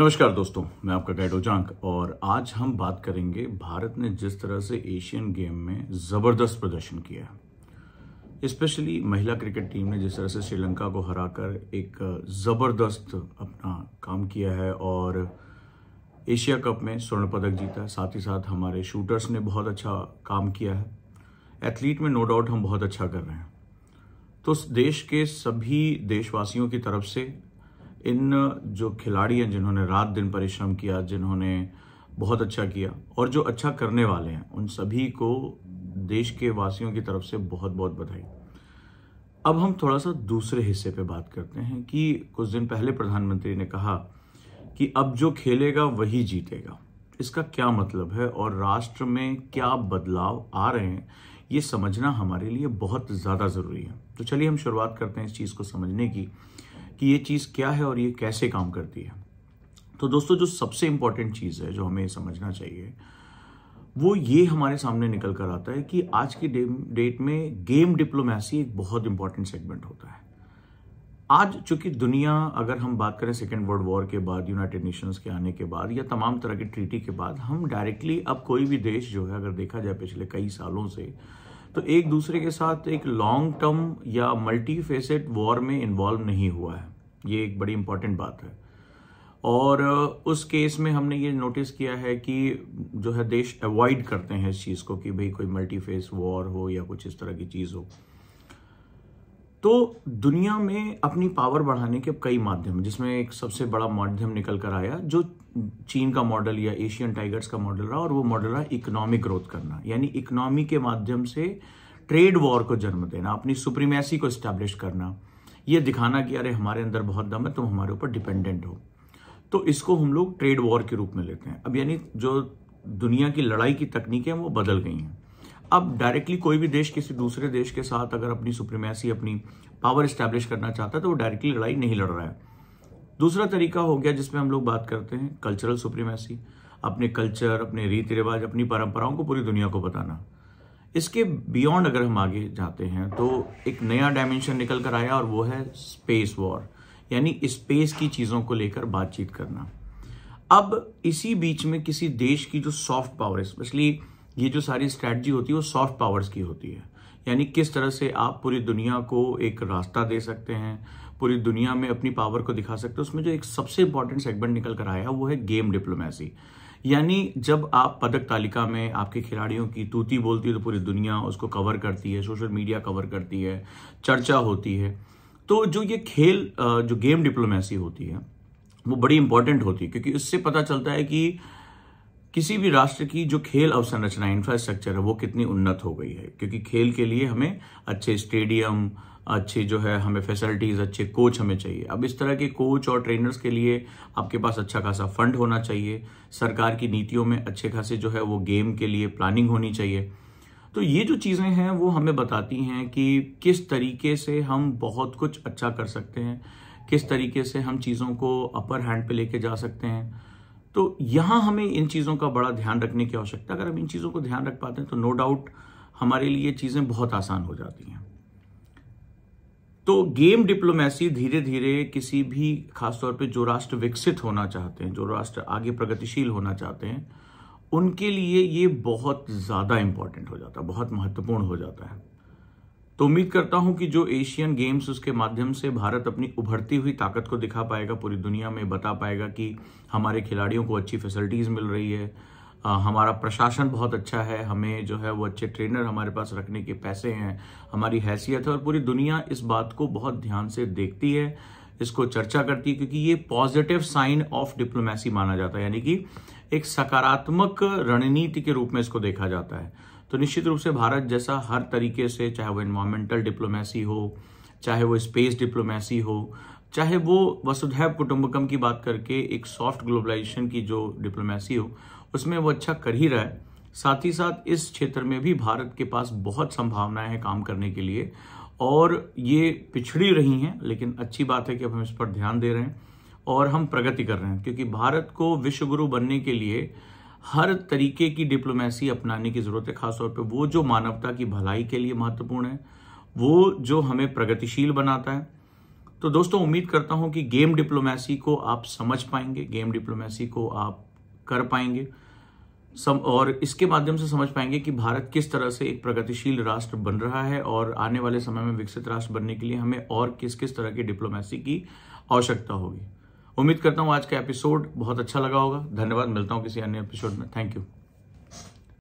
नमस्कार दोस्तों मैं आपका गाइड ओजांक और आज हम बात करेंगे भारत ने जिस तरह से एशियन गेम में ज़बरदस्त प्रदर्शन किया है स्पेशली महिला क्रिकेट टीम ने जिस तरह से श्रीलंका को हराकर एक ज़बरदस्त अपना काम किया है और एशिया कप में स्वर्ण पदक जीता है साथ ही साथ हमारे शूटर्स ने बहुत अच्छा काम किया है एथलीट में नो डाउट हम बहुत अच्छा कर रहे हैं तो देश के सभी देशवासियों की तरफ से इन जो खिलाड़ी हैं जिन्होंने रात दिन परिश्रम किया जिन्होंने बहुत अच्छा किया और जो अच्छा करने वाले हैं उन सभी को देश के वासियों की तरफ से बहुत बहुत बधाई अब हम थोड़ा सा दूसरे हिस्से पे बात करते हैं कि कुछ दिन पहले प्रधानमंत्री ने कहा कि अब जो खेलेगा वही जीतेगा इसका क्या मतलब है और राष्ट्र में क्या बदलाव आ रहे हैं ये समझना हमारे लिए बहुत ज़्यादा ज़रूरी है तो चलिए हम शुरुआत करते हैं इस चीज़ को समझने की कि ये चीज़ क्या है और ये कैसे काम करती है तो दोस्तों जो सबसे इंपॉर्टेंट चीज़ है जो हमें समझना चाहिए वो ये हमारे सामने निकल कर आता है कि आज के डेट में गेम डिप्लोमेसी एक बहुत इंपॉर्टेंट सेगमेंट होता है आज चूंकि दुनिया अगर हम बात करें सेकेंड वर्ल्ड वॉर के बाद यूनाइटेड नेशंस के आने के बाद या तमाम तरह के ट्रीटी के बाद हम डायरेक्टली अब कोई भी देश जो है अगर देखा जाए पिछले कई सालों से तो एक दूसरे के साथ एक लॉन्ग टर्म या मल्टी फेसेट वॉर में इन्वॉल्व नहीं हुआ है ये एक बड़ी इंपॉर्टेंट बात है और उस केस में हमने ये नोटिस किया है कि जो है देश अवॉइड करते हैं इस चीज़ को कि भाई कोई मल्टी फेस वॉर हो या कुछ इस तरह की चीज़ हो तो दुनिया में अपनी पावर बढ़ाने के कई माध्यम जिसमें एक सबसे बड़ा माध्यम निकल कर आया जो चीन का मॉडल या एशियन टाइगर्स का मॉडल रहा और वो मॉडल रहा इकोनॉमिक ग्रोथ करना यानी इकोनॉमी के माध्यम से ट्रेड वॉर को जन्म देना अपनी सुप्रीमेसी को इस्टेब्लिश करना ये दिखाना कि अरे हमारे अंदर बहुत दम है तुम हमारे ऊपर डिपेंडेंट हो तो इसको हम लोग ट्रेड वॉर के रूप में लेते हैं अब यानी जो दुनिया की लड़ाई की तकनीकें वो बदल गई हैं अब डायरेक्टली कोई भी देश किसी दूसरे देश के साथ अगर अपनी सुप्रीमेसी अपनी पावर स्टैब्लिश करना चाहता है तो वो डायरेक्टली लड़ाई नहीं लड़ रहा है दूसरा तरीका हो गया जिसमें हम लोग बात करते हैं कल्चरल सुप्रीमेसी अपने कल्चर अपने रीति रिवाज अपनी परंपराओं को पूरी दुनिया को बताना इसके बियॉन्ड अगर हम आगे जाते हैं तो एक नया डायमेंशन निकल कर आया और वो है स्पेस वॉर यानी स्पेस की चीज़ों को लेकर बातचीत करना अब इसी बीच में किसी देश की जो सॉफ्ट पावर स्पेशली ये जो सारी स्ट्रैटी होती है वो सॉफ्ट पावर्स की होती है यानी किस तरह से आप पूरी दुनिया को एक रास्ता दे सकते हैं पूरी दुनिया में अपनी पावर को दिखा सकते हैं उसमें जो एक सबसे इंपॉर्टेंट सेगमेंट निकल कर आया वो है गेम डिप्लोमेसी यानी जब आप पदक तालिका में आपके खिलाड़ियों की तूती बोलती है तो पूरी दुनिया उसको कवर करती है सोशल मीडिया कवर करती है चर्चा होती है तो जो ये खेल जो गेम डिप्लोमेसी होती है वो बड़ी इंपॉर्टेंट होती है क्योंकि इससे पता चलता है कि किसी भी राष्ट्र की जो खेल अवसंरचना इंफ्रास्ट्रक्चर है वो कितनी उन्नत हो गई है क्योंकि खेल के लिए हमें अच्छे स्टेडियम अच्छे जो है हमें फैसिलिटीज़ अच्छे कोच हमें चाहिए अब इस तरह के कोच और ट्रेनर्स के लिए आपके पास अच्छा खासा फंड होना चाहिए सरकार की नीतियों में अच्छे खासे जो है वो गेम के लिए प्लानिंग होनी चाहिए तो ये जो चीज़ें हैं वो हमें बताती हैं कि किस तरीके से हम बहुत कुछ अच्छा कर सकते हैं किस तरीके से हम चीज़ों को अपर हैंड पे लेके जा सकते हैं तो यहाँ हमें इन चीज़ों का बड़ा ध्यान रखने की आवश्यकता अगर हम इन चीज़ों को ध्यान रख पाते हैं तो नो डाउट हमारे लिए चीज़ें बहुत आसान हो जाती हैं तो गेम डिप्लोमेसी धीरे धीरे किसी भी खासतौर पे जो राष्ट्र विकसित होना चाहते हैं जो राष्ट्र आगे प्रगतिशील होना चाहते हैं उनके लिए ये बहुत ज़्यादा इम्पॉर्टेंट हो जाता है बहुत महत्वपूर्ण हो जाता है तो उम्मीद करता हूं कि जो एशियन गेम्स उसके माध्यम से भारत अपनी उभरती हुई ताकत को दिखा पाएगा पूरी दुनिया में बता पाएगा कि हमारे खिलाड़ियों को अच्छी फैसिलिटीज़ मिल रही है आ, हमारा प्रशासन बहुत अच्छा है हमें जो है वो अच्छे ट्रेनर हमारे पास रखने के पैसे हैं हमारी हैसियत है और पूरी दुनिया इस बात को बहुत ध्यान से देखती है इसको चर्चा करती है क्योंकि ये पॉजिटिव साइन ऑफ डिप्लोमेसी माना जाता है यानी कि एक सकारात्मक रणनीति के रूप में इसको देखा जाता है तो निश्चित रूप से भारत जैसा हर तरीके से चाहे वो इन्वामेंटल डिप्लोमेसी हो चाहे वो स्पेस डिप्लोमेसी हो चाहे वो वसुधैव कुटुंबकम की बात करके एक सॉफ्ट ग्लोबलाइजेशन की जो डिप्लोमेसी हो उसमें वो अच्छा कर ही रहा है साथ ही साथ इस क्षेत्र में भी भारत के पास बहुत संभावनाएं हैं काम करने के लिए और ये पिछड़ी रही हैं लेकिन अच्छी बात है कि अब हम इस पर ध्यान दे रहे हैं और हम प्रगति कर रहे हैं क्योंकि भारत को विश्वगुरु बनने के लिए हर तरीके की डिप्लोमेसी अपनाने की ज़रूरत है खासतौर पर वो जो मानवता की भलाई के लिए महत्वपूर्ण है वो जो हमें प्रगतिशील बनाता है तो दोस्तों उम्मीद करता हूँ कि गेम डिप्लोमेसी को आप समझ पाएंगे गेम डिप्लोमेसी को आप कर पाएंगे सम और इसके माध्यम से समझ पाएंगे कि भारत किस तरह से एक प्रगतिशील राष्ट्र बन रहा है और आने वाले समय में विकसित राष्ट्र बनने के लिए हमें और किस किस तरह की डिप्लोमेसी की आवश्यकता होगी उम्मीद करता हूँ आज का एपिसोड बहुत अच्छा लगा होगा धन्यवाद मिलता हूँ किसी अन्य एपिसोड में थैंक यू